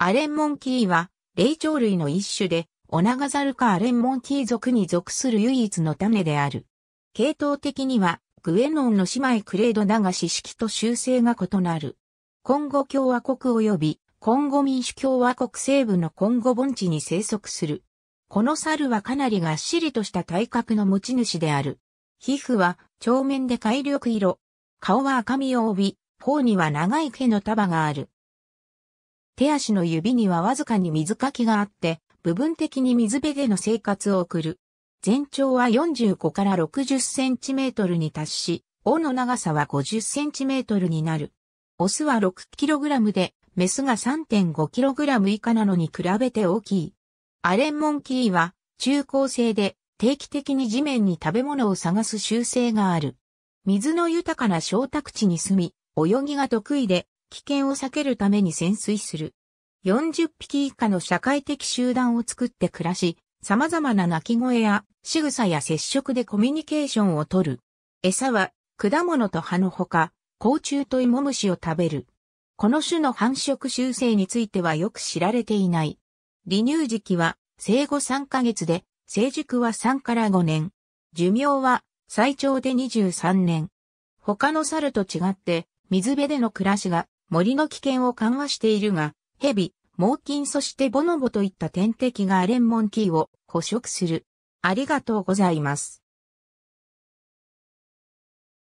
アレンモンキーは、霊長類の一種で、オナガザル科アレンモンキー属に属する唯一の種である。系統的には、グエノンの姉妹クレードだが四式と習性が異なる。コンゴ共和国及びコンゴ民主共和国西部のコンゴ盆地に生息する。この猿はかなりがっしりとした体格の持ち主である。皮膚は長面で海緑色。顔は赤みを帯び、頬には長い毛の束がある。手足の指にはわずかに水かきがあって、部分的に水辺での生活を送る。全長は45から60センチメートルに達し、尾の長さは50センチメートルになる。オスは6キログラムで、メスが3.5キログラム以下なのに比べて大きい。アレンモンキーは中高生で定期的に地面に食べ物を探す習性がある。水の豊かな小宅地に住み、泳ぎが得意で危険を避けるために潜水する。40匹以下の社会的集団を作って暮らし、様々な鳴き声や仕草や接触でコミュニケーションをとる。餌は果物と葉のほか、甲虫と芋虫を食べる。この種の繁殖習性についてはよく知られていない。離乳時期は生後3ヶ月で、成熟は3から5年。寿命は最長で23年。他の猿と違って水辺での暮らしが森の危険を緩和しているが、蛇、猛禽そしてボノボといった天敵がアレンモンキーを捕食する。ありがとうございます。